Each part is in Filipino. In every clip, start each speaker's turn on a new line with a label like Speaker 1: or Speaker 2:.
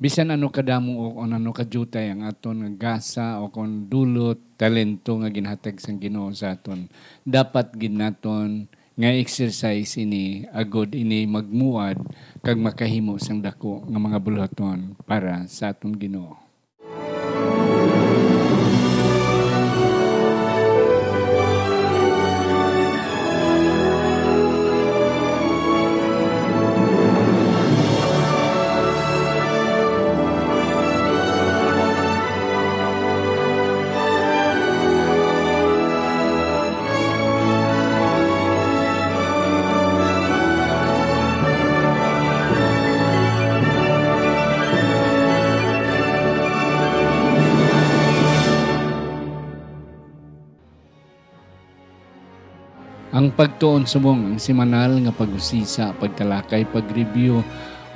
Speaker 1: bisan ano kadamo o kon ano kadyutay ang aton nga gasa o kon dulot talento nga ginhatag sa Ginoo sa aton dapat gid naton nga exercise ini agod ini magmuad kag makahimo sang dako nga mga bulhaton para sa aton Ginoo pagtuon subong ang semanal nga pag-usisa, pagkalakay, pag-review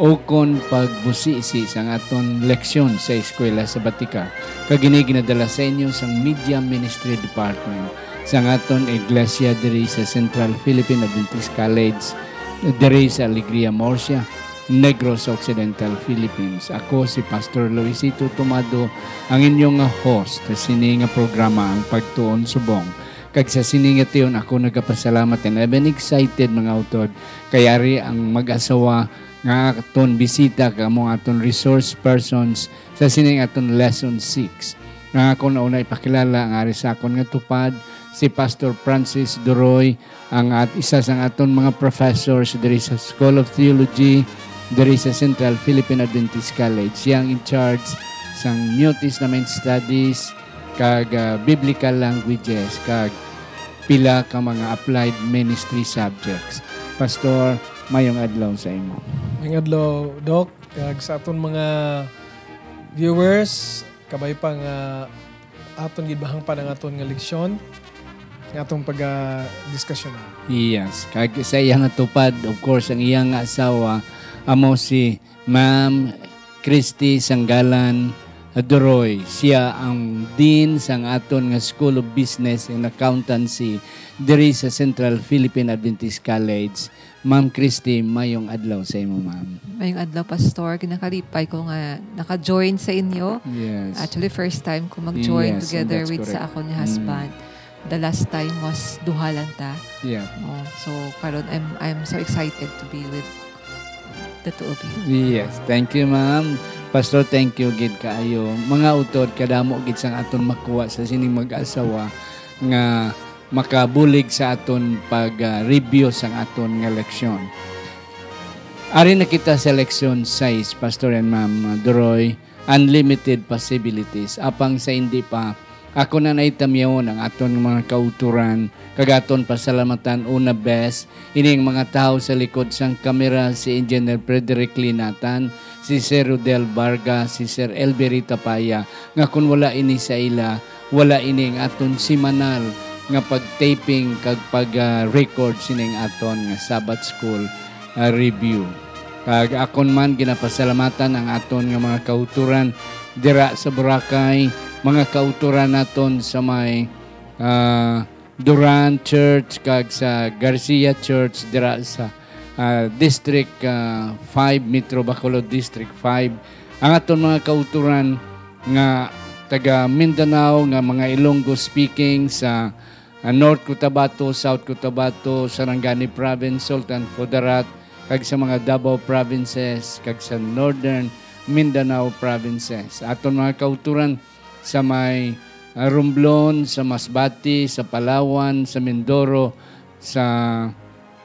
Speaker 1: o kon pagbusisi sa aton leksyon sa eskwela sa Batika kagini ginadala sa inyo sa Media Ministry Department sa aton iglesia diri sa Central Philippine Adventist College diri sa Alegria Morsia Negros Occidental Philippines. Ako si Pastor Luisito Tomado, ang inyong host sa sini nga programa ang Pagtuon Subong Kag sa siningat yun, ako nagapasalamat and I've been excited mga utod. Kayari ang mag-asawa nga aton bisita ka mo aton resource persons sa sining aton lesson 6. Nga ako na una ipakilala ang ari sa akon nga tupad, si Pastor Francis Duroy, ang at isa sa aton mga professors diri sa School of Theology, diri sa Central Philippine Adventist College. Yang in charge sa Mutis Namin Studies, kag uh, biblical languages, kag pila ka mga applied ministry subjects. Pastor, mayong adlaw sa imo.
Speaker 2: Mayong adlaw, Doc, kag sa aton mga viewers, kabay pa nga uh, aton gibahang pa ng aton nga leksyon nga atong pag-discussion.
Speaker 1: Yes, kag sa iyang tupad, of course, ang iyang asawa, amo si Ma'am Christy Sanggalan Doroy. Siya ang dean sa aton nga School of Business and Accountancy diri sa Central Philippine Adventist College. Ma'am Christy, mayong adlaw sa imo, ma'am.
Speaker 3: Mayong adlaw, Pastor. Kinakalipay ko nga naka-join sa inyo. Yes. Actually, first time ko mag-join yes, together with correct. sa ako ni husband. Mm. The last time was duhalan ta. Yeah. Oh, so, karon I'm, I'm so excited to be with the two of
Speaker 1: you. Yes. Thank you, ma'am. Pastor, thank you gid kaayo. Mga utod kadamo gid sang aton makuha sa sining mag-asawa nga makabulig sa aton pag-review sang aton nga leksyon. Ari na kita sa leksyon 6, Pastor and Ma'am Doroy, unlimited possibilities. Apang sa hindi pa, ako na naitamyaon ang aton mga kauturan, kagaton pasalamatan una best, ining mga tao sa likod sang kamera si Engineer Frederick Linatan, si Sir Rodel Varga, si Sir Elberita Tapaya, nga kung wala ini sa ila, wala ini ining aton si Manal, nga pag-taping, kag pag-record uh, sining aton nga Sabbath School uh, Review. Kag akon man ginapasalamatan ang aton nga mga kauturan dira sa Boracay, mga kauturan naton sa may uh, Duran Church kag sa Garcia Church dira sa uh, District uh, ah, 5, Metro Bacolod District 5. Ang aton mga kauturan nga taga Mindanao, nga mga Ilonggo speaking sa uh, North Cotabato, South Cotabato, Sarangani Province, Sultan Kudarat, kag sa mga Davao Provinces, kag sa Northern Mindanao Provinces. Aton mga kauturan sa may uh, Romblon, sa Masbati, sa Palawan, sa Mindoro, sa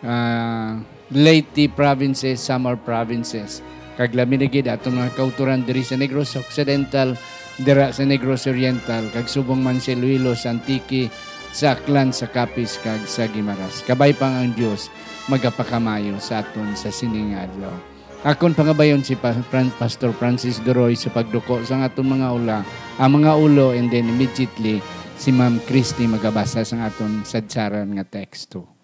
Speaker 1: uh, Leyte provinces, Samar provinces. Kag lami atong mga kauturan diri sa Negros Occidental, dira sa Negros Oriental, kag subong man sa Iloilo, Santiki, sa Aklan, sa Capiz, kag sa Gimaras. Kabay pang ang Dios magapakamayo sa aton sa siningadlo. Akon pangabayon si Pastor Francis Doroy sa pagduko sa aton mga ula, ang mga ulo and then immediately si Ma'am Christy magabasa sa aton sadsaran nga teksto.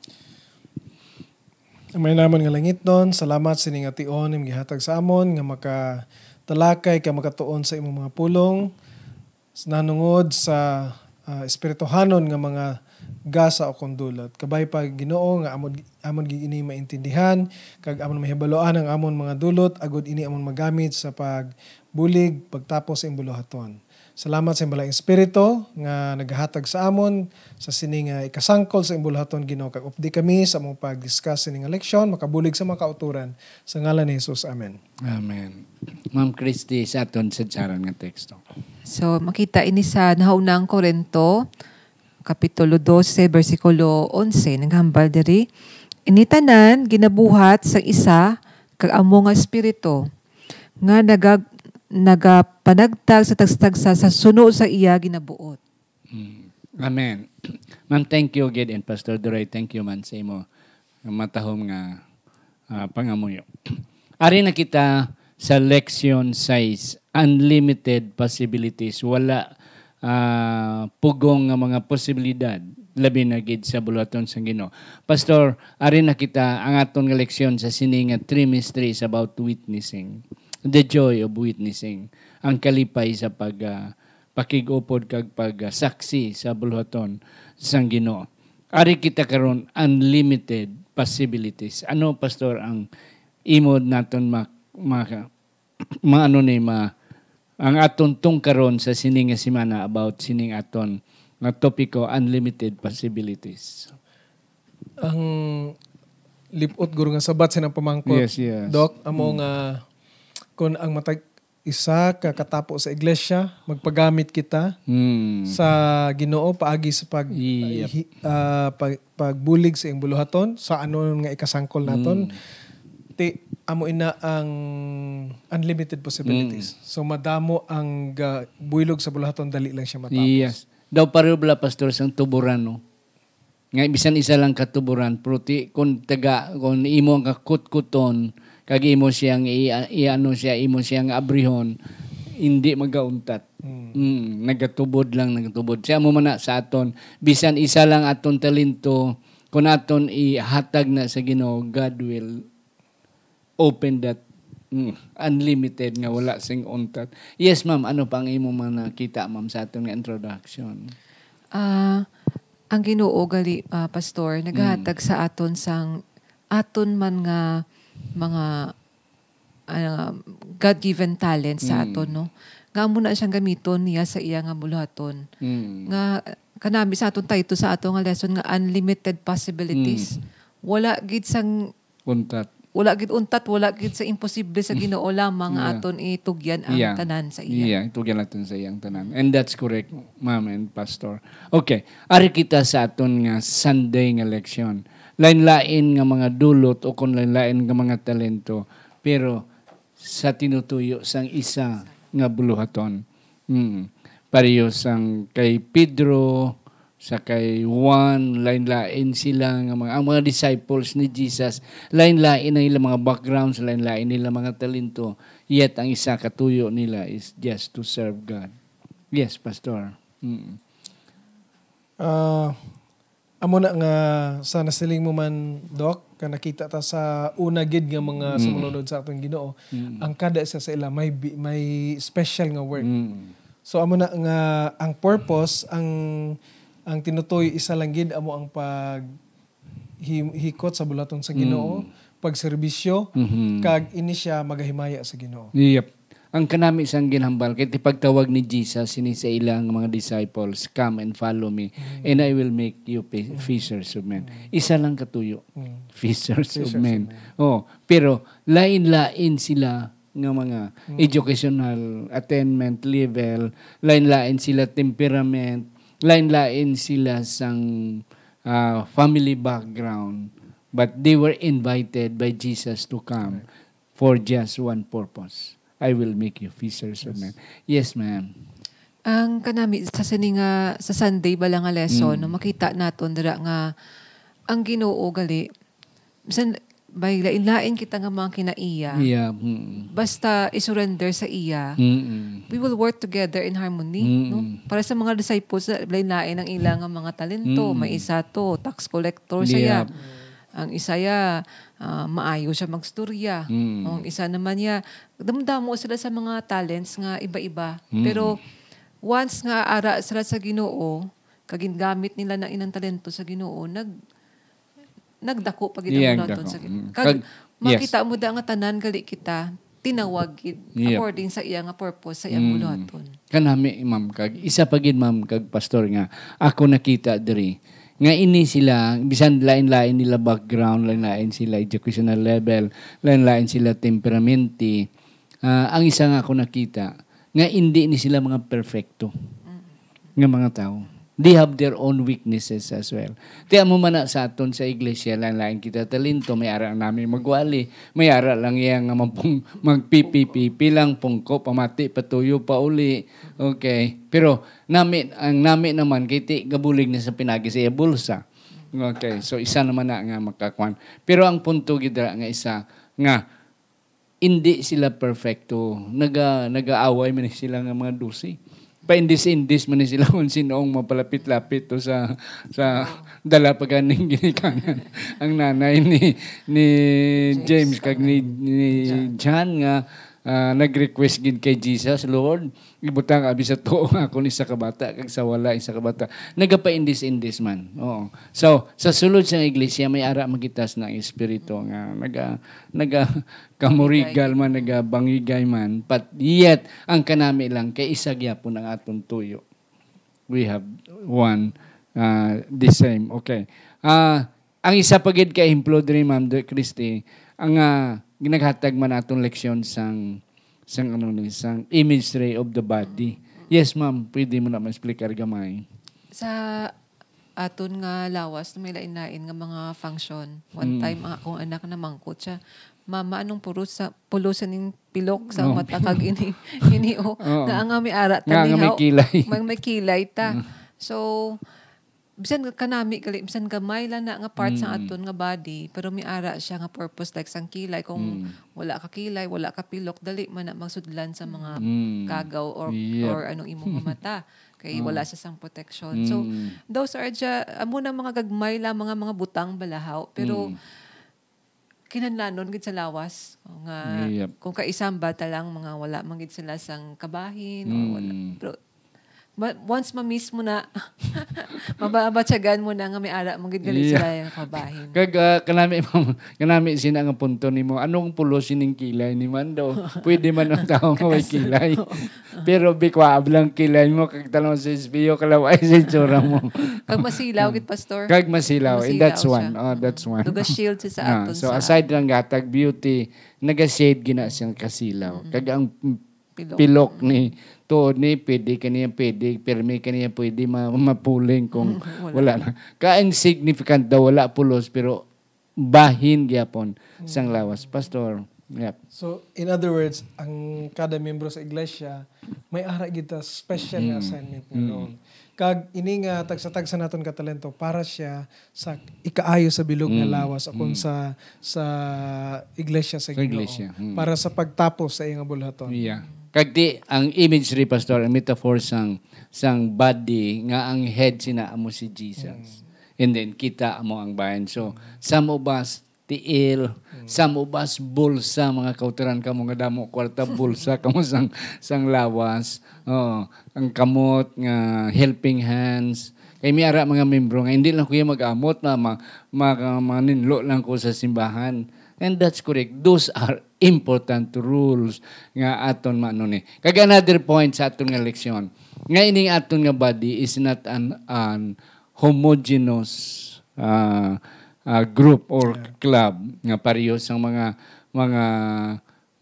Speaker 2: May namon nga langit don, salamat sining ation imong gihatag sa amon nga maka talakay ka makatuon sa imong mga pulong. Nanungod sa uh, espirituhanon nga mga gasa o kondulat. Kabay pa Ginoo nga amon amon gid ini maintindihan kag amon mahibaloan ang amon mga dulot agod ini amon magamit sa pagbulig pagtapos sa imbuluhaton. Salamat sa imong espiritu nga naghatag sa amon sa sining uh, ikasangkol sa imong lahaton Ginoo kag updi kami sa among pag-discuss sining leksyon, makabulig sa mga kauturan sa ngalan ni Jesus. Amen.
Speaker 1: Amen. Ma'am Christy, sa aton sadsaran nga teksto.
Speaker 3: So makita ini sa nahaunang korento, kapitulo 12 bersikulo 11 naghambal diri initanan ginabuhat sa isa kag among nga espiritu nga nagag nagapanagtag sa tagstag sa, sa suno sa iya ginabuot.
Speaker 1: Mm. Amen. Ma'am, thank you again and Pastor Duray, thank you man sa imo matahom nga uh, pangamuyo. Ari na kita sa lection 6, unlimited possibilities. Wala uh, pugong nga mga posibilidad labi na gid sa bulaton sa Ginoo. Pastor, ari na kita ang aton nga leksyon sa sini nga three mysteries about witnessing the joy of witnessing ang kalipay sa pag uh, pakigupod kag pag uh, saksi sa bulhaton sang Ginoo ari kita karon unlimited possibilities ano pastor ang imod naton ma, ma, ma ano ni ma ang aton tung karon sa sining semana about sining aton na topiko unlimited possibilities
Speaker 2: ang lipot guro nga sabat sa pamangkot yes, yes. doc among mm. nga mm kung ang matag isa ka katapo sa iglesia, magpagamit kita
Speaker 1: mm. sa
Speaker 2: Ginoo paagi sa pag yep. uh, pag, pagbulig sa iyong buluhaton sa ano nga ikasangkol naton. Mm. Ti amo ina ang unlimited possibilities. Mm. So madamo ang uh, builog sa buluhaton dali lang siya matapos. Yes.
Speaker 1: Daw pareho bala pastor sang tuburan no. Nga bisan isa lang katuburan, pero ti kun taga kun imo ang kakutkuton, kag imo siyang iano siya imo siyang abrihon hindi magauntat. Mm. Mm, nagatubod lang nagatubod. Siya mo man sa aton bisan isa lang aton talento kun aton ihatag na sa Ginoo God will open that mm, unlimited nga wala sing untat. Yes ma'am, ano pang imo man nakita ma'am sa aton nga introduction?
Speaker 3: Ah uh, ang Ginoo gali uh, pastor naghatag mm. sa aton sang aton man nga mga uh, God-given talent mm. sa hmm. aton, no? Nga mo na siyang gamiton niya sa iya nga bulaton. Mm. Nga, kanami sa aton tayto sa ato nga lesson nga unlimited possibilities. Mm. Wala gid sang... Untat wala gid untat wala gid sa imposible sa Ginoo lamang yeah. aton itugyan ang yeah. tanan sa iya.
Speaker 1: Yeah, itugyan natin sa iyang tanan. And that's correct, ma'am and pastor. Okay, ari kita sa aton nga Sunday nga leksyon lain-lain nga mga dulot o kung lain-lain nga mga talento. Pero sa tinutuyo sang isa nga buluhaton. Hmm. Pareho sang kay Pedro, sa kay Juan, lain-lain sila nga mga, ang mga disciples ni Jesus, lain-lain ang ilang mga backgrounds, lain-lain nila mga talento, yet ang isa katuyo nila is just to serve God. Yes, Pastor. Mm.
Speaker 2: Uh, Amo na nga sa nasiling mo man doc ka nakita ta sa una gid nga mga mm. sumunod sa atong Ginoo mm. ang kada isa sa ila may may special nga work. Mm. So amo na nga ang purpose ang ang tinutoy isa lang gid amo ang pag hikot sa bulaton sa Ginoo, mm. pagserbisyo mm-hmm. kag ini siya magahimaya sa Ginoo. Yep.
Speaker 1: Ang kanami isang ginhambal kay pagtawag ni Jesus sini sa ilang mga disciples, come and follow me mm. and I will make you fishers of men. Isa lang katuyo, mm. fishers, fishers of men. Oh, pero lain-lain sila ng mga mm. educational attainment level, lain-lain sila temperament, lain-lain sila sang uh, family background. But they were invited by Jesus to come right. for just one purpose. I will make you fishers yes. of men. Yes, ma'am.
Speaker 3: Ang kanami sa sini nga sa Sunday bala nga lesson mm. no makita naton dira nga ang Ginoo gali bisan by lain-lain kita nga mga kinaiya. Yeah. mm Basta isurrender sa iya.
Speaker 1: Mm-mm.
Speaker 3: We will work together in harmony. Mm-mm. No? Para sa mga disciples, lain-lain ang ilang mga talento. Mm-mm. May isa to, tax collector siya. Yeah. Ang isa ya, uh, maayo siya magstorya. Mm. Ang isa naman ya, damdamo sila sa mga talents nga iba-iba. Mm. Pero once nga ara sila sa Ginoo, kagingamit nila na inang talento sa Ginoo, nag nagdako pag ito yeah, dako. sa mm. Ginoo. Kag, makita yes. mo da nga tanan gali kita tinawag gid yep. according sa iya nga purpose sa iyang mm. buluhaton.
Speaker 1: Kanami ma'am kag isa pa gid ma'am kag pastor nga ako nakita diri nga ini sila bisan lain-lain nila background lain-lain sila educational level lain-lain sila temperamenti uh, ah, ang isa nga ako nakita nga hindi ni sila mga perfecto mm. nga mga tao They have their own weaknesses as well. Kaya mo man sa aton sa iglesia lang lang kita talinto, may ara nami magwali, may ara lang yang mampung magpipipipi lang pungko pamati patuyo pa uli. Okay. Pero nami ang nami naman kiti gabulig na sa pinagi sa bulsa. Okay. So isa naman na nga makakuan. Pero ang punto gidra nga isa nga hindi sila perfecto. Naga nagaaway man sila nga mga dusi paindis-indis man sila kung sinoong mapalapit-lapit to sa sa dalapagan ng ginikangan ang nanay ni ni James, James kag ni, ni John nga uh, nag-request gid kay Jesus, Lord, ibutang abi sa to ako ni sa kabata kag sa wala isa kabata. in this in this man. Oo. So, sa sulod sa iglesia may ara magitas ng espiritu nga naga naga kamurigal man naga bangigay man. But yet ang kanami lang kay isa gyapon ang aton tuyo. We have one uh, the same. Okay. Uh, ang isa pagid kay implo ni ma'am Christy ang uh, ginaghatag man atong leksyon sang sang ano ni sang imagery of the body. Yes, ma'am, pwede mo na ma-explain gamay.
Speaker 3: Sa aton nga lawas may lain-lain nga mga function. One mm. time, ang ah, akong anak na mangkot siya, Mama, anong puros sa pulusan ning pilok sa oh, mata kag ini o oh. nga nga may ara tani Nga, nga may kilay. May, may kilay ta. Hmm. So, bisan ka kanami kali bisan ka maila na nga part mm. sa aton nga body pero may ara siya nga purpose like sang kilay kung mm. wala ka kilay wala ka pilok dali man na magsudlan sa mga mm. kagaw or yep. or anong imong mata kay wala siya sang protection mm. so those are ja amo na mga gagmay la mga mga butang balahaw pero mm kinanlanon gid sa lawas o nga yep. kung kaisamba lang mga wala man gid sila sang kabahin mm. o wala pero once mamiss mo na, mababatsagan mo na nga may ara, magagalit yeah. sila yung kabahin.
Speaker 1: Kag, uh, kanami, kanami sina ang punto ni mo, anong pulo sining kilay ni Mando? Pwede man ang tao nga may kilay. Pero bikwaab lang kilay mo, kag tanong sa SBO, kalaway sa itsura mo. kag masilaw, git pastor? Kag masilaw, eh, masilaw that's siya. one. Oh, that's mm. one. Duga shield sa ah, aton. No, so aside lang gatag beauty, nag-shade gina siyang kasilaw. Mm-hmm. Kag ang pilok, pilok ni Tony, pwede kaniya pwede, permi kaniya pwede ma mapuling kung wala. wala Ka-insignificant daw, wala pulos, pero bahin gyapon hmm. sang lawas. Pastor, yep.
Speaker 2: So, in other words, ang kada membro sa iglesia, may ara kita special mm. assignment mm. Kag ini nga tagsa-tagsa naton ka talento para siya sa ikaayo sa bilog mm. na hmm. lawas akon mm. sa sa iglesia sa Ginoo. Hmm. Para sa pagtapos sa iyang bulhaton. Yeah.
Speaker 1: Kagdi ang imagery pastor, ang metaphor sang sang body nga ang head sina amo si Jesus. Mm. And then kita amo ang bayan. So some of us tiil, mm. some of us bulsa mga kauturan kamo nga damo kwarta bulsa kamo sang sang lawas. Oh, ang kamot nga helping hands. Kay may ara mga membro nga hindi lang kuya mag-amot na ma, ma, ma, maninlo lang ko sa simbahan. And that's correct. Those are important rules nga aton maano ni. Eh. Kag another point sa aton nga leksyon. Nga ining aton nga body is not an, an homogeneous uh, uh, group or club nga pareho sa mga mga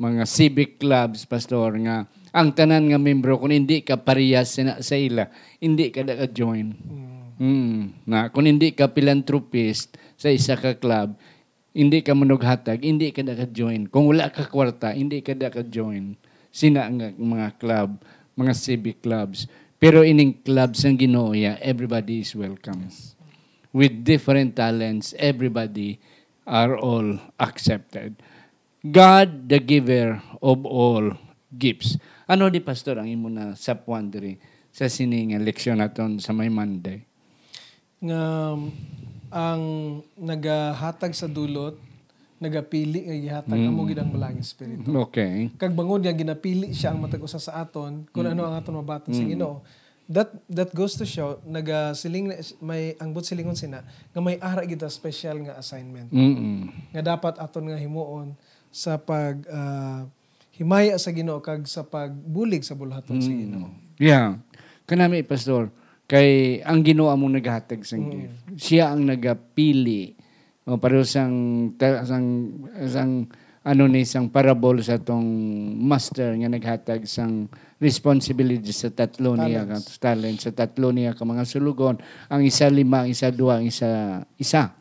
Speaker 1: mga civic clubs pastor nga ang tanan nga membro kun hindi ka parehas sa, sa ila hindi ka ka join mm. Mm. na kung hindi ka philanthropist sa isa ka club hindi ka manughatag, hindi ka naka-join. Kung wala ka kwarta, hindi ka naka-join. Sina ang mga club, mga civic clubs. Pero ining clubs ng ginooya, everybody is welcome. Yes. With different talents, everybody are all accepted. God, the giver of all gifts. Ano di pastor ang imo na sub wondering sa sining leksyon aton sa may Monday?
Speaker 2: Nga um, ang nagahatag sa dulot nagapili nga gihatag mm. amo gidang balang hmm. espiritu. Okay. Kag bangon nga ginapili siya ang matag usa sa aton kung mm. ano ang aton mabaton mm. sa hmm. Ginoo. That that goes to show nagasiling may angbot silingon sina nga may ara gid special nga assignment.
Speaker 1: mm
Speaker 2: Nga dapat aton nga himuon sa pag uh, himaya sa Ginoo kag sa pagbulig sa bulhaton mm. sa hmm. Ginoo.
Speaker 1: Yeah. Kanami pastor, Kay ang Ginoo mo naghatag sang mm. gift. Siya ang nagapili. O pareho sang sang sang ano ni sang parable sa tong master nga naghatag sang responsibility sa tatlo niya talents. talent sa tatlo niya ka mga sulugon ang isa lima ang isa duwa ang isa isa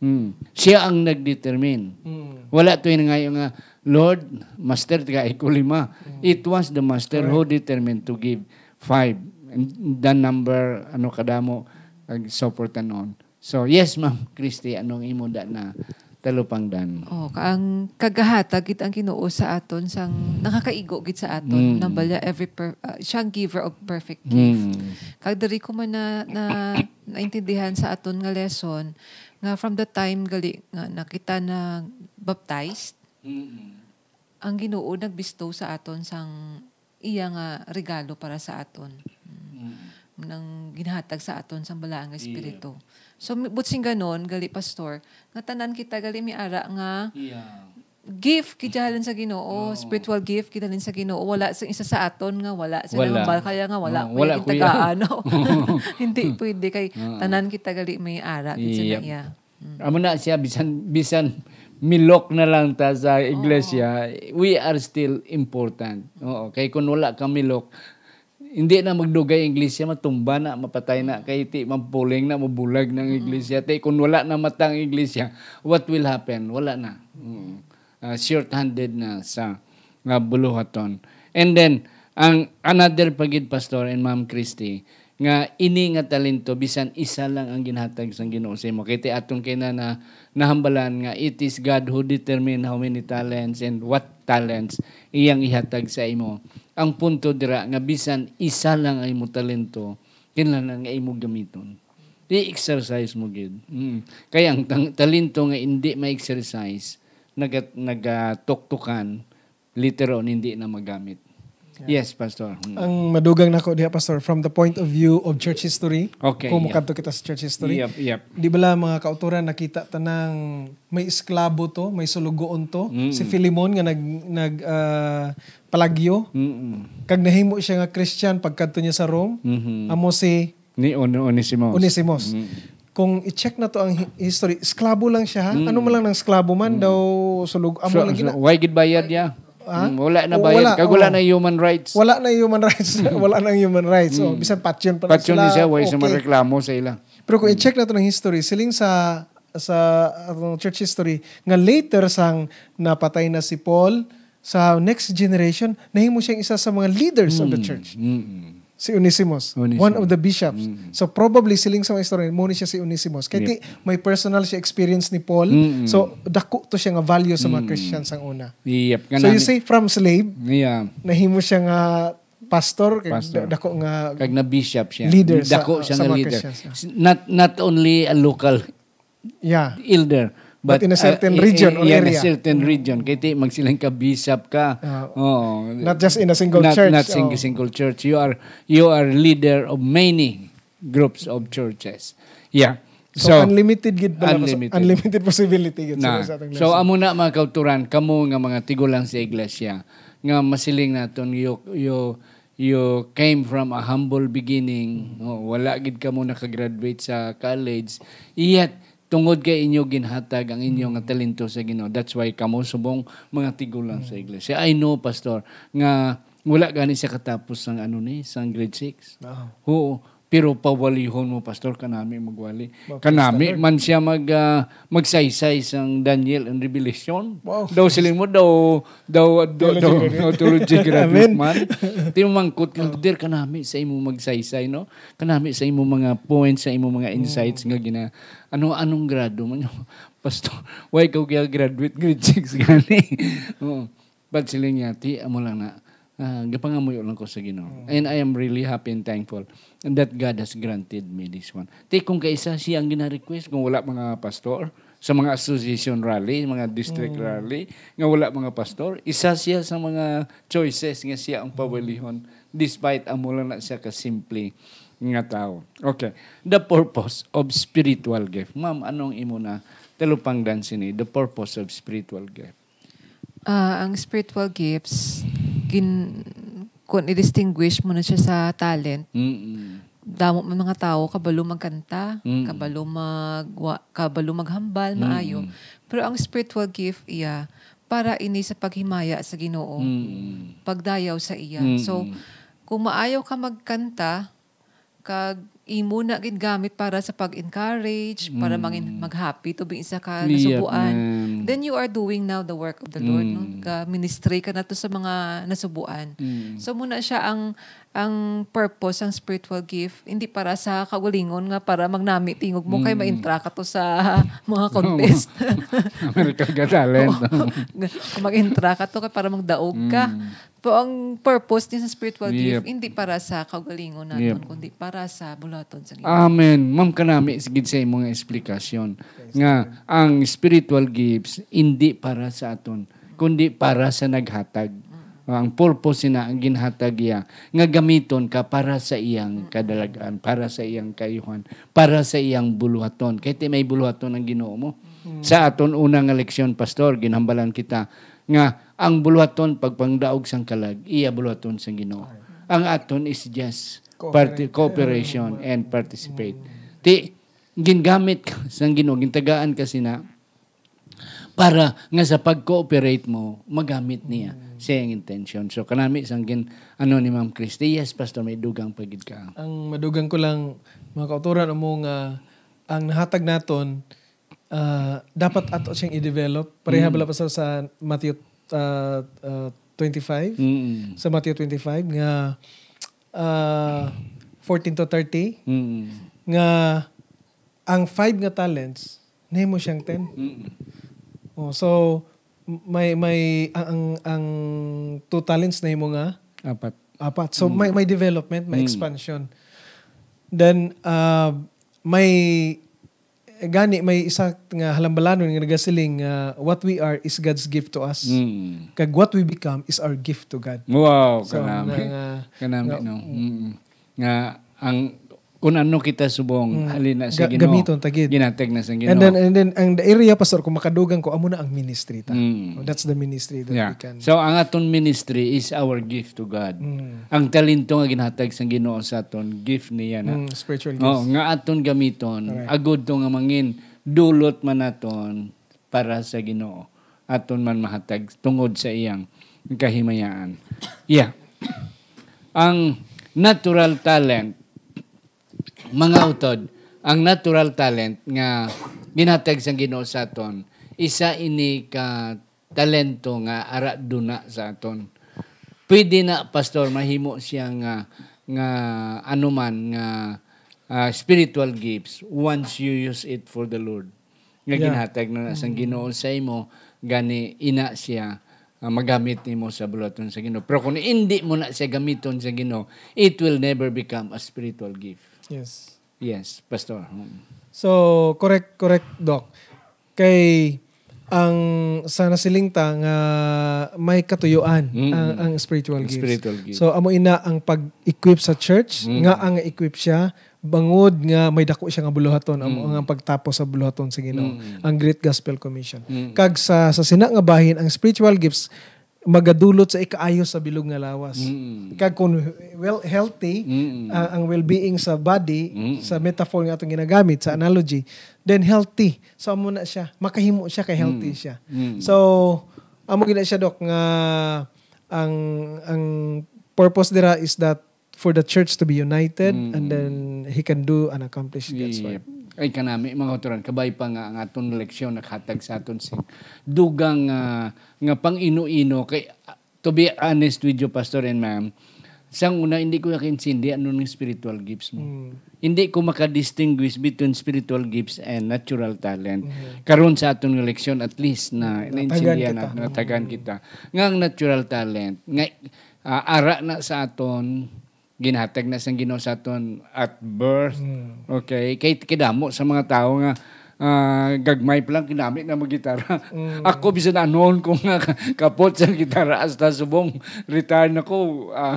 Speaker 1: mm. siya ang nagdetermine mm. wala to nga yung nga Lord master tiga ko lima mm. it was the master Correct. who determined to give five the number ano kadamo kag support anon. So yes ma'am Christy anong imo da na talupang dan.
Speaker 3: Oh, ang kagahatag git ang Ginoo sa aton sang nakakaigo git sa aton mm. nabala every per, uh, siyang giver of perfect hmm. gift. Mm. Kag diri ko man na, na naintindihan sa aton nga lesson nga from the time gali nga nakita na baptized mm-hmm. ang Ginoo nagbestow sa aton sang iya nga regalo para sa aton mm. nang ginahatag sa aton sang balaang espiritu. Yeah. So butsing ganon gali pastor, nga tanan kita gali ara nga yeah. gift kidalan sa Ginoo, oh. spiritual gift kidalan sa Ginoo. Wala sa isa sa aton nga wala sa wala. kaya nga wala. Oh, wala kuya. Tagaan, Hindi pwede kay tanan kita gali may ara gid yeah. iya.
Speaker 1: Mm. Amo na siya bisan bisan milok na lang ta sa iglesia, oh. we are still important. Oo, kay kung wala ka milok, hindi na magdugay ang iglesia, matumba na, mapatay na, kay ti mampuling na, mabulag ng iglesia. Mm. Te, kung wala na matang iglesia, what will happen? Wala na. Mm. Uh, short-handed na sa nga ah, buluhaton. And then, ang another pagid pastor and Ma'am Christie, nga ini nga talento bisan isa lang ang ginhatag sa Ginoo sa imo kay atong kina na nahambalan nga it is God who determine how many talents and what talents iyang ihatag sa imo. Ang punto dira nga bisan isa lang ay mo talento kinahanglan nga imo gamiton. I-exercise mo gid. Mm. Kaya ang talento nga hindi ma-exercise nagat nagatoktukan later hindi na magamit. Yeah. Yes, Pastor. Hmm. Ang
Speaker 2: madugang nako diha, Pastor, from the point of view of church history, okay, kung yep. kita sa church history, yep, yep. di bala mga kauturan nakita tanang may esklabo to, may sulugoon to, mm-hmm. si Filimon nga nag, nag uh, palagyo, mm-hmm. kag nahimo siya nga Christian pagkadto niya sa Rome, mm-hmm. amo si
Speaker 1: ni on, Onesimus. Onesimus. Mm-hmm.
Speaker 2: Kung i-check na to ang history, esklabo lang siya. Ha? Mm. Ano man lang ng esklabo
Speaker 1: man mm. daw sulog amo so, lang gina. So, why gid bayad niya? Yeah? Ha? Ah? Hmm, wala na oh, ba wala, yan? Kag oh, na human rights.
Speaker 2: Wala na human rights. wala na human rights. Oh, hmm. So, bisan patyon pa na patyon sila. Patyon siya, way okay. mareklamo sa ilang. Pero kung hmm. i-check na ito ng history, siling sa sa church history nga later sang napatay na si Paul sa next generation nahimo siyang isa sa mga leaders mm, of the hmm. church. Mm, si Onesimus, Onesimus. one of the bishops. mm So probably siling sa mga mo ni siya si Onesimus. Kaya yep. may personal siya experience ni Paul. Mm-hmm. So dako to siya nga value sa mga mm Christians ang una.
Speaker 1: Yep. Ganani. So you say
Speaker 2: from slave, yeah. nahimo siya
Speaker 1: nga pastor, pastor. dako nga kag na bishop siya. Leader dako sa, siya sa nga leader. Christians. Not not only a local yeah. elder But, but in a uh, certain uh, region or yeah, area. in a certain region. Kaya ti magsilang ka bishop ka. Uh, oh. Not just in a single not, church. Not single, oh. single church. You are you are leader of many groups of churches. Yeah. So, so unlimited gid pala unlimited. So, unlimited
Speaker 2: possibility gid nah. sa atong So
Speaker 1: amo na mga kauturan kamo nga mga tigulang sa iglesia nga masiling naton you, you you came from a humble beginning, oh, wala gid kamo nakagraduate sa college, yet tungod kay inyo ginhatag ang inyong mm. talento sa Ginoo. That's why kamo subong mga tigulang mm. sa iglesia. I know pastor nga wala gani siya katapos ng ano ni, sa grade 6. Ah. Oh. Pero pawalihon mo, Pastor, kanami magwali. Wow, kanami, Pastor. man siya mag, uh, magsaysay sang Daniel and Revelation. Wow. Daw siling mo, daw, daw, daw, daw, daw, theology graduate man. Tinumangkot, oh. dear, kanami sa imo magsaysay, no? Kanami sa imo mga points, sa imo mga insights oh. nga gina. Ano, anong grado man? Pastor, why ka graduate grade 6 gani? Oo. Oh, Ba't siling yati, amo lang na, Uh, gapangamuyo lang ko sa Ginoo. Mm. And I am really happy and thankful that God has granted me this one. Tay kung kaisa siya ang gina-request kung wala mga pastor sa mga association rally, mga district mm. rally, nga wala mga pastor, isa siya sa mga choices nga siya ang pawalihon despite amo lang na siya ka simple nga tao. Okay. The purpose of spiritual gift. Ma'am, anong imo na telupang dansini? The purpose of spiritual gift.
Speaker 3: Uh, ang spiritual gifts, gin, kung i-distinguish mo na siya sa talent, Mm-mm. damo man mga tao, kabalo magkanta, Mm-mm. kabalo, mag, kabalo maghambal, Mm-mm. maayo. Pero ang spiritual gift iya, para ini sa paghimaya sa ginoo, pagdayaw sa iya. Mm-mm. So, kung maayaw ka magkanta, kag imo na gid gamit para sa pag-encourage, mm. para mangin maghappy to be isa ka nasubuan. Yep, Then you are doing now the work of the mm. Lord. No? Mm. Ka ministry ka na to sa mga nasubuan. Mm. So muna siya ang ang purpose ang spiritual gift hindi para sa kagulingon nga para magnami tingog mo mm. kay hmm. maintra ka to sa mga contest
Speaker 1: American Got Talent
Speaker 3: magintra ka to kay para magdaog ka mm. po ang purpose din sa spiritual yep. gift hindi para sa kagalingon naton yep. kundi para sa bulaton sa Ginoo Amen
Speaker 1: ma'am kanami sigid sa imong explanation nga ang spiritual gifts hindi para sa aton kundi para sa naghatag Ah, ang purpose na ang ginhatag iya nga gamiton ka para sa iyang kadalagaan para sa iyang kayuhan para sa iyang buluhaton kay ti may buluhaton ang Ginoo mo mm-hmm. sa aton unang leksyon pastor ginhambalan kita nga ang buluhaton pagpangdaog sang kalag iya buluhaton sang Ginoo ang aton is just parti- cooperation and participate mm-hmm. ti gingamit sang Ginoo gintagaan kasi na para nga sa pag-cooperate mo magamit niya mm-hmm siya ang intention. So, kanami isang gin, ano ni Ma'am Christy, yes, Pastor, may dugang pagid ka.
Speaker 2: Ang madugang ko lang, mga kauturan, among, uh, ang nahatag naton, uh, dapat ato siyang i-develop. Pareha mm. bala sa Matthew uh, uh, 25, mm. sa Matthew 25, nga uh, ah, 14 to 30, mm. nga ang five nga talents, name mo siyang 10. Mm. Oh, so, may may ang ang, two talents na imo nga apat apat so mm. may may development may mm. expansion then uh, may gani may isa nga halambalanon nga nagasiling uh, what we are is God's gift to us. Mm. Kag what we become is our gift to God. Wow, so, kanami. Nga, kanami,
Speaker 1: no. Mm. Hmm. Nga ang kung ano kita subong mm. halin na sa Ginoo. Gamiton ta gid. na sa Ginoo. And then and then
Speaker 2: ang area pastor kung makadugang ko amo na ang
Speaker 1: ministry ta. Mm. Oh, that's
Speaker 2: the ministry that yeah. we can.
Speaker 1: So ang aton ministry is our gift to God. Mm. Ang talento nga ginhatag sa Ginoo sa aton gift niya na. Mm, spiritual gifts. Oh, nga aton gamiton right. agud to nga mangin dulot man aton para sa Ginoo. Aton man mahatag tungod sa iyang kahimayaan. Yeah. ang natural talent mga utod, ang natural talent nga binatag sa Ginoo sa aton, isa ini ka talento nga ara duna sa aton. Pwede na pastor mahimo siya nga nga anuman nga uh, spiritual gifts once you use it for the Lord. Nga ginhatag na sa Ginoo sa imo gani ina siya uh, magamit nimo sa bulaton sa Ginoo. Pero kung hindi mo na siya gamiton sa Ginoo, it will never become a spiritual gift. Yes. Yes, pastor.
Speaker 2: So, correct, correct, Doc. Kay ang sana silingta nga may katuyuan mm. ang, ang spiritual, gifts. spiritual gifts. So amo ina ang pag-equip sa church mm. nga ang equip siya bangod nga may dako siya nga buluhaton mm. ang, ang pagtapos sa buluhaton sa Ginoo mm. ang Great Gospel Commission. Mm. Kag sa sa sina nga bahin ang spiritual gifts magadulot sa ikaayo sa bilog nga lawas. Mm. Kag kung well healthy mm. uh, ang well-being sa body mm. sa metaphor nga atong ginagamit sa analogy, then healthy sa so, amo na siya, makahimo siya kay healthy mm. siya. Mm. So amo gina siya dok nga ang ang purpose dira is that for the church to be united mm. and then he can do and accomplish
Speaker 1: God's yep. Yeah ay kanami mga katuran kabay pa nga ang aton leksyon nakhatag sa aton sing dugang uh, nga pang-ino-ino kay ah, to be honest with you pastor and ma'am sang una hindi ko yakintindi ano ng spiritual gifts mo. Mm. Hindi ko makadistinguish between spiritual gifts and natural talent. Mm. Mm-hmm. Karon sa nga leksyon at least na naintindihan na natagan kita. Nga ang natural talent nga uh, ara na sa aton ginhatag na sang Ginoo sa aton at birth. Mm. Okay, kay kidamo sa mga tao nga uh, gagmay pa lang kinamit na maggitara. Mm. Ako bisan anon ko nga kapot sa gitara hasta subong retire na ko uh, ah,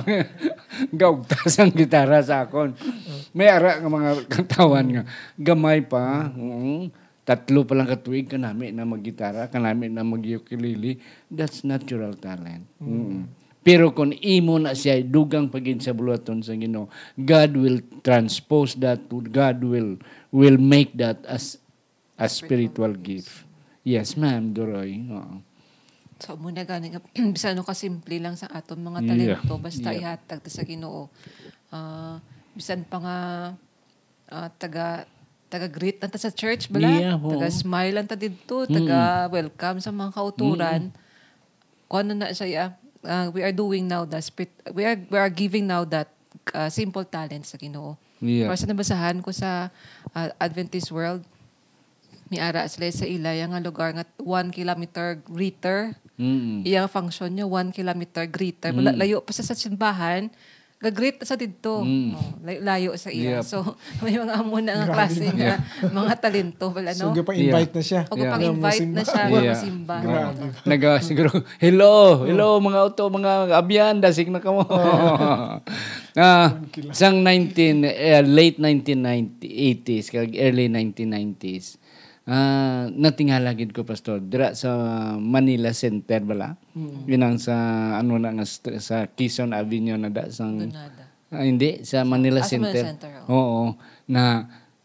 Speaker 1: gaugtas ang gitara sa akon. May ara nga mga katawan nga gamay pa. Mm. Tatlo pa lang katuig kanami na maggitara, kanami na mag-ukulele. That's natural talent. Mm. Mm. Pero kung imo na siya dugang pagin sa buluhaton sa Ginoo, God will transpose that, God will will make that as a spiritual gift. Yes, ma'am, Doroy.
Speaker 3: Oo. So, muna gani nga, bisa ano kasimple lang sa aton mga talento, yeah. basta yeah. ihatag sa Ginoo. Uh, bisan pa nga uh, taga taga-greet nata sa church bala, yeah, taga-smile lang ta didto, taga-welcome sa mga kauturan. Mm. Kuan na na siya, uh, we are doing now the spirit, we are we are giving now that uh, simple talent sa Ginoo. Yeah. Para sa nabasahan ko sa uh, Adventist World, miara sila sa ilay nga lugar nga 1 kilometer greater. Mm. -hmm. function niya 1 kilometer greater. Mm. Layo pa sa simbahan, gagreat sa didto. Mm. Oh, layo sa iya. Yep. So, may mga amo na ang klase niya. yeah. mga talento pala, no? So, pa-invite yeah. na siya. O, yeah. pang-invite na siya. Yeah. Masimba. Grabe.
Speaker 1: Nag, ah, siguro, hello, hello mga auto, mga abyan, dasig na kamo. uh, ah, sang 19, uh, eh, late 1980s, early 1990s, uh, ah, natingala gid ko pastor dira sa Manila Center bala mm. -hmm. sa ano na nga sa Quezon Avenue na da sang uh, hindi sa Manila ah, so, Center. Manila Center oh. Oo, na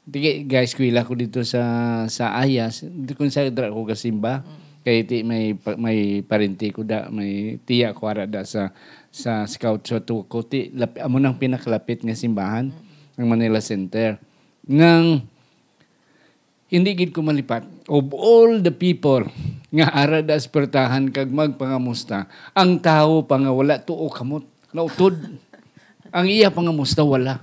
Speaker 1: Dige, guys, kuila ko dito sa sa Ayas. Kung sa dra ko kasimba. Mm. -hmm. Kay ti may may parente ko da, may tiya ko ara da sa sa scout sa Tuko. Ti, amo nang pinakalapit nga simbahan, mm. ang Manila Center. Nang hindi gid ko malipat of all the people nga ara da aspertahan kag magpangamusta ang tawo pa nga wala tuo kamot nautod ang iya pangamusta wala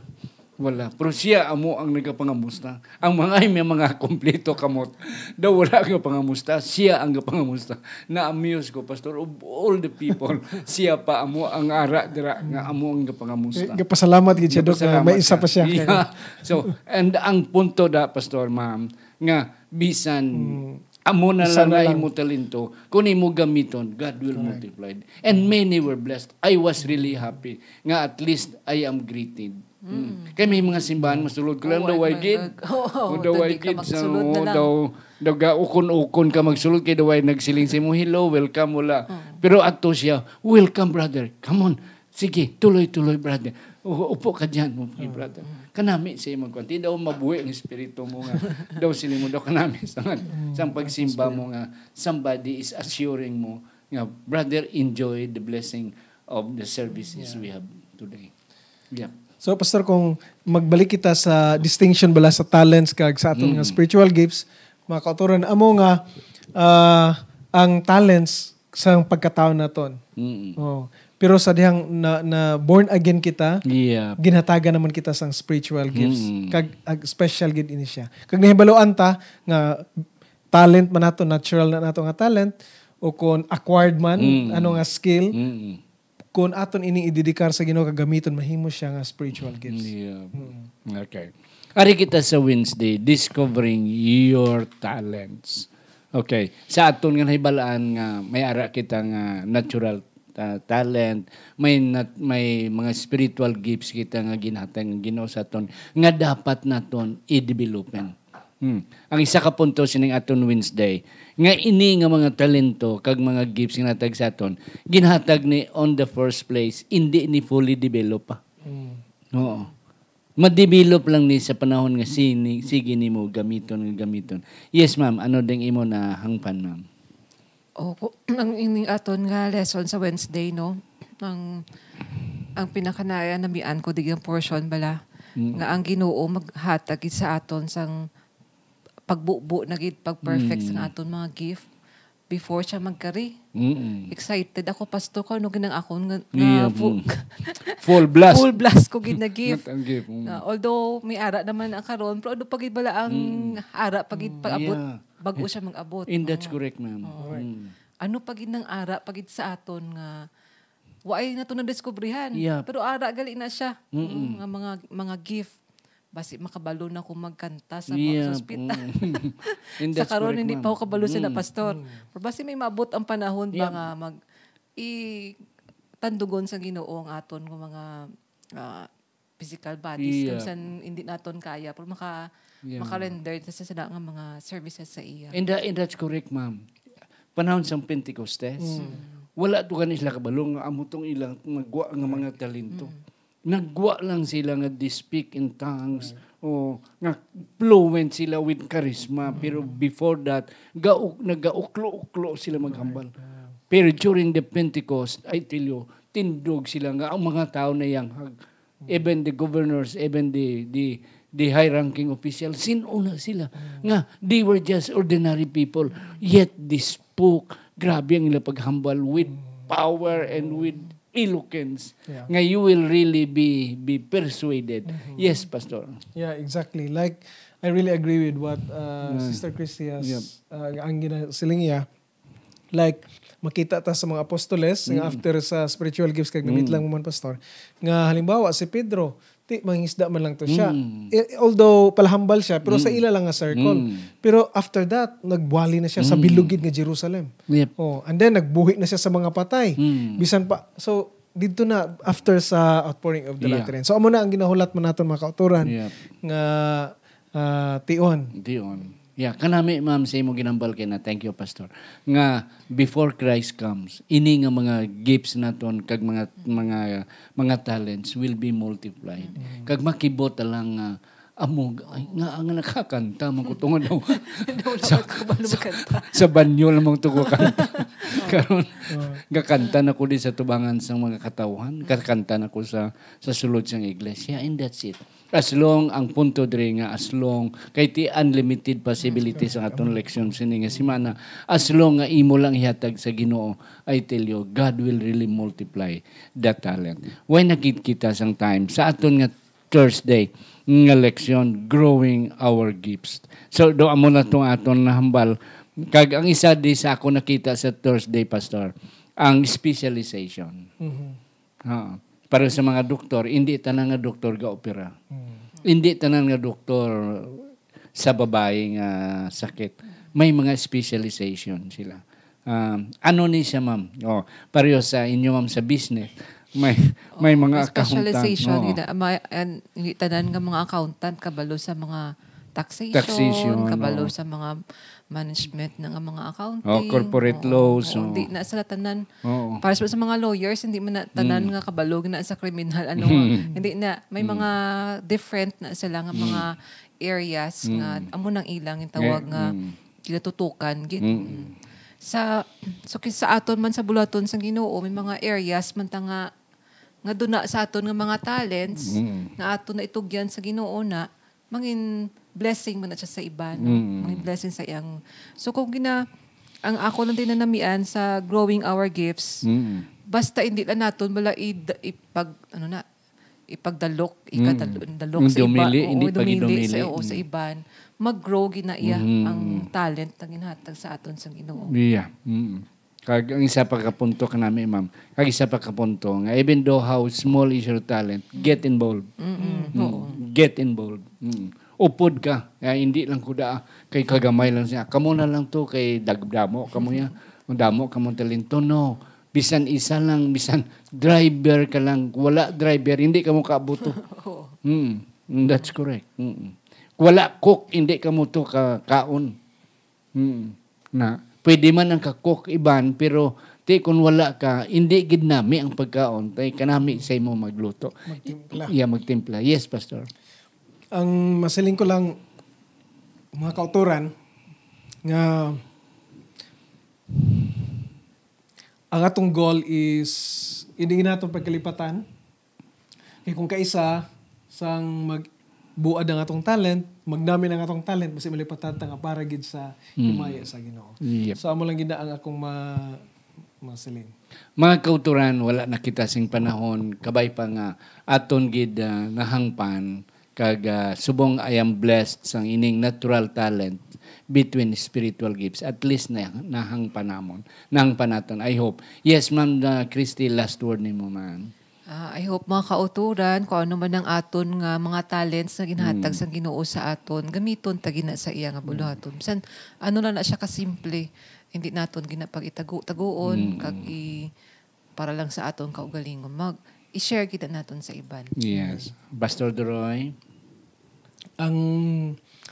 Speaker 1: wala pero siya amo ang nagapangamusta ang mga ay may mga kompleto kamot daw wala nga pangamusta siya ang pangamusta na amuse ko pastor of all the people siya pa amo ang ara dira nga amo ang pangamusta eh, gapasalamat gid siya dok ah. may isa pa siya yeah. so and ang punto da pastor ma'am nga bisan mm. amo na lang ay imo talento kun imo gamiton God will Correct. multiply and many were blessed I was really happy nga at least I am greeted Mm. mm. Kaya may mga simbahan masulod ko lang, oh, daw ay gid.
Speaker 3: Oh, oh, daw ay gid. Sa, oh, daw,
Speaker 1: daw ga ukon-ukon ka magsulod kay daw ay nagsiling sa mo, hello, welcome wala. Oh. Pero ato siya, welcome brother, come on. Sige, tuloy-tuloy brother. Oh, upo ka diyan mo brother. Oh kanami siya magkwanti daw mabuhi ang espiritu mo nga daw sila mo daw kanami sa mm. sa pagsimba mo nga somebody is assuring mo nga brother enjoy the blessing of the services yeah. we have today
Speaker 2: yeah So pastor kung magbalik kita sa distinction bala sa talents kag sa atong mm. nga spiritual gifts mga amo nga uh, ang talents sa pagkatao naton. Mm. Oh. Pero sa dihang na, na born again kita, yeah. ginhataga naman kita sang spiritual gifts. Mm. Kag ag, special gift ini siya. Kag nahibaluan ta nga talent man nato, natural na nato nga talent o kung acquired man mm. ano nga skill. Mm. Kung aton ini ididikar sa Ginoo kagamiton mahimo siya nga spiritual gifts. Yeah.
Speaker 1: Mm. Okay. Ari kita sa Wednesday, discovering your talents. Okay. Sa aton nga nahibalaan nga may ara kita nga natural ta- talent, may nat, may mga spiritual gifts kita nga ginhatag nga Ginoo sa aton nga dapat naton i-developan. Hmm. Ang isa ka punto sining aton Wednesday nga ini nga mga talento kag mga gifts nga natag sa aton ginhatag ni on the first place hindi ni fully develop pa. Hmm. Oo. Ma-develop lang ni sa panahon nga sini, sige nimo gamiton nga gamiton. Yes ma'am, ano ding imo na hangpan ma'am?
Speaker 3: O, oh, ang ining aton nga lesson sa Wednesday, no? Ang, ang pinakanaya na mian ko digyang portion bala. Mm. Nga ang ginoo maghatag sa aton sang pagbubo na gid pag-perfect mm. sa aton mga gift before siya magkari. Mm-mm. Excited ako pasto ko no ginang ako nga, nga yeah, full, mm. full blast. full blast ko gid na gift. gift. Mm. Uh, although may ara naman ang karon pero do ano pagid bala ang mm. ara pagid mm. pag-abot yeah bago eh, siya mag-abot. And eh, that's
Speaker 1: oh. correct, ma'am. Oh. Mm.
Speaker 3: Ano pagid ng ara, pagid sa aton nga waay na to na diskubrehan. Yep. Pero ara gali na siya mm, nga mga mga gift basi makabalo na ko magkanta sa yeah. mga hospital.
Speaker 1: Mm. sa karon hindi pa ako kabalo mm. sila pastor.
Speaker 3: Mm. Pero basi may maabot ang panahon yeah. ba nga mag i tandugon sa Ginoo ang aton ng mga uh, physical bodies yeah. kinsan hindi naton kaya pero maka
Speaker 1: yeah. makalender
Speaker 3: sa sila nga mga services sa iya. And,
Speaker 1: that, and that's correct, ma'am. Panahon sa Pentecostes, mm. wala to kanila kabalong nga amutong ilang nagwa nga mga talento. Mm. Nagwa lang sila nga they speak in tongues, mm oh, nga fluent sila with charisma mm. pero before that gauk nagauklo-uklo sila maghambal pero during the Pentecost I tell you tindog sila nga ang mga tao na yang mm. even the governors even the the the high-ranking officials, sinuna sila. Nga, they were just ordinary people. Yet they spoke. Grabe ang ilang paghambal with power and with eloquence. Yeah. Nga you will really be be persuaded. Mm-hmm. Yes, Pastor. Yeah, exactly. Like, I
Speaker 2: really agree with what uh, mm. Sister Christy has yep. uh, ang ginasiling niya. Like, makita ta sa mga apostoles mm. nga after sa spiritual gifts kag namit mm. lang man pastor nga halimbawa si Pedro mangisda man lang to siya. Mm. E, although palahambal siya, pero mm. sa hmm. ila lang nga circle. Mm. Pero after that, nagbuhali na siya mm. sa hmm. bilugid nga Jerusalem. Yep. Oh, and then nagbuhi na siya sa mga patay. Mm. Bisan pa so dito na after sa outpouring of the yeah. Lateran. So amo na ang ginahulat man naton mga kauturan yep.
Speaker 1: nga uh, ah, tion. Tion. Yeah, kanami ma'am say mo ginambal kay na thank you pastor. Nga before Christ comes, ini nga mga gifts naton kag mga mga mga talents will be multiplied. Mm-hmm. Kag makibot lang uh, amog ay nga ang nakakanta man ko tungon sa, sa, sa banyo lamang to ko kanta oh. karon oh. gakanta na ko di sa tubangan sang mga katawhan kakanta na ko sa sa sulod sang iglesia and that's it as long ang punto diri nga as long kay ti unlimited possibilities ang aton leksyon sini nga semana as long nga imo lang ihatag sa Ginoo I tell you God will really multiply that talent why nagit kita sang time sa aton nga Thursday ng leksyon, growing our gifts. So do amo na tong aton na hambal. kag ang isa di sa ako nakita sa Thursday pastor ang specialization. Mm-hmm. Ha. Para sa mga doktor, hindi tanan nga doktor ga opera. Mm-hmm. Hindi tanan nga doktor sa babae nga uh, sakit. May mga specialization sila. Um, ano ni siya, ma'am? Oh, pareho sa inyo, ma'am, sa business may may mga specialization accountant.
Speaker 3: Specialization. May, and, nga mga accountant kabalo sa mga taxation, taxation kabalo oh. sa mga management ng mga accounting. Oh,
Speaker 1: corporate laws. Oh, oh. Hindi
Speaker 3: na sila tanan. Oh. Para sa mga lawyers, hindi man na tanan mm. nga kabalog na sa criminal. Ano, hindi na. May mm. mga different na sila nga mga mm. areas mm. nga, amo nang ilang yung eh, tawag eh, nga mm. kinatutukan. Git, mm. Sa, so, sa aton man sa bulaton sa ginoo, may mga areas man ta nga nga na sa aton nga mga talents mm. nga aton na itugyan sa Ginoo na mangin blessing mo na siya sa iba no? mm. mangin blessing sa iyang so kung gina ang ako lang tinanamian sa growing our gifts mm. basta hindi lang naton wala ipag ano na ipagdalok mm. ikadalok mm. sa iba dumili, oo, hindi dumili, sa oo, sa mm. iban mag-grow iya mm. ang talent na ginhatag sa aton sa Ginoo yeah
Speaker 1: mm. Kag ang isa pa kapunto ka namin, ma'am. Kag isa pa kapunto nga even though how small is your talent, get involved. Mm-mm. Mm. Oo. Get involved. Mm. Upod ka. Kaya hindi lang kuda ah. kay kagamay lang siya. Kamo na lang to kay dagdamo kamo ya. Ang damo kamo talento no. Bisan isa lang, bisan driver ka lang. Wala driver, hindi ka mo kaabuto. Mm. mm. That's correct. Mm. Wala cook, hindi ka to ka kaon. Mm. Na Pwede man ang kakok iban, pero te kung wala ka, hindi gid nami ang pagkaon. Tay kanami sa imo magluto. Magtimpla. Yeah, magtimpla. Yes, Pastor. Ang masaling ko lang,
Speaker 2: mga kauturan, nga ang atong goal is hindi nato pagkalipatan. Kay kung kaisa sang mag buad ang atong talent, magdami ng atong talent, basi malipatanta nga para gid sa hmm. himaya mm. sa Ginoo. Yep. So amo lang gina ang akong ma masilin.
Speaker 1: Mga kauturan, wala na kita sing panahon kabay pa nga aton gid uh, nahangpan kag uh, subong I am blessed sang ining natural talent between spiritual gifts at least na nahang panamon nang panaton I hope yes ma'am uh, Christy last word nimo ma'am
Speaker 3: Uh, I hope mga kauturan, kung ano man ang aton nga mga talents na ginhatag mm. sa Ginoo sa aton, gamiton ta gina sa iya nga buluhaton. Mm. Bisan ano na na siya kasimple, hindi naton ginapag itago mm. kag mm. i para lang sa aton kaugalingon. Mag i-share kita naton sa iban. Yes.
Speaker 1: Pastor Doroy. Ang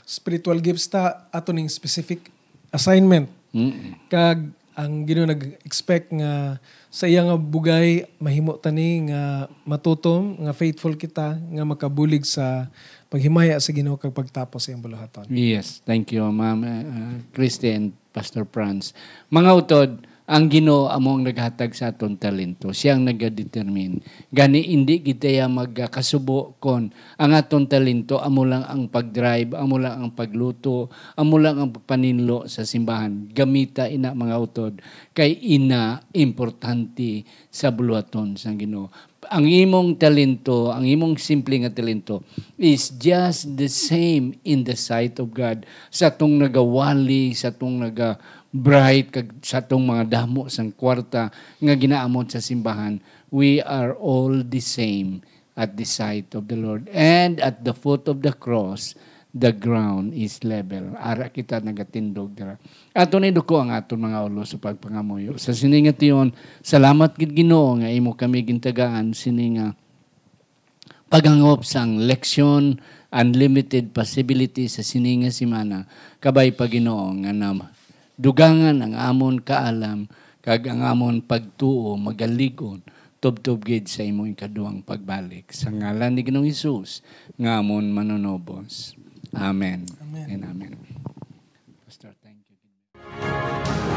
Speaker 2: spiritual gifts ta ato ning specific assignment. Mm-mm. Kag ang gino nag-expect nga sa iya nga bugay mahimo tani nga matutom nga faithful kita nga makabulig sa paghimaya sa Ginoo kag pagtapos sa iyang buluhaton.
Speaker 1: Yes, thank you Ma'am uh, Christy Pastor Franz. Mga utod, ang Ginoo among naghatag sa aton talento. Siya ang nagadetermine. Gani hindi kita magkasubo kon ang aton talento amo lang ang pagdrive, amo lang ang pagluto, amo lang ang paninlo sa simbahan. Gamita ina mga utod kay ina importante sa buluhaton sa Ginoo. Ang imong talento, ang imong simple nga talento is just the same in the sight of God sa tong nagawali, sa tong naga bright kag sa atong mga damo sang kwarta nga ginaamot sa simbahan we are all the same at the sight of the Lord and at the foot of the cross the ground is level ara kita nagatindog dira ato ni duko ang aton mga ulo sa pagpangamuyo sa siningat yon salamat gid Ginoo nga imo kami gintagaan sininga pagangop sang leksyon unlimited possibility sa sininga semana kabay pa Ginoo nga nam dugangan ang amon kaalam kag ang amon pagtuo magaligon tubtob gid sa imong ikaduhang pagbalik sa ngalan ni Ginoong Hesus nga amon manunobos amen, amen. and amen pastor thank you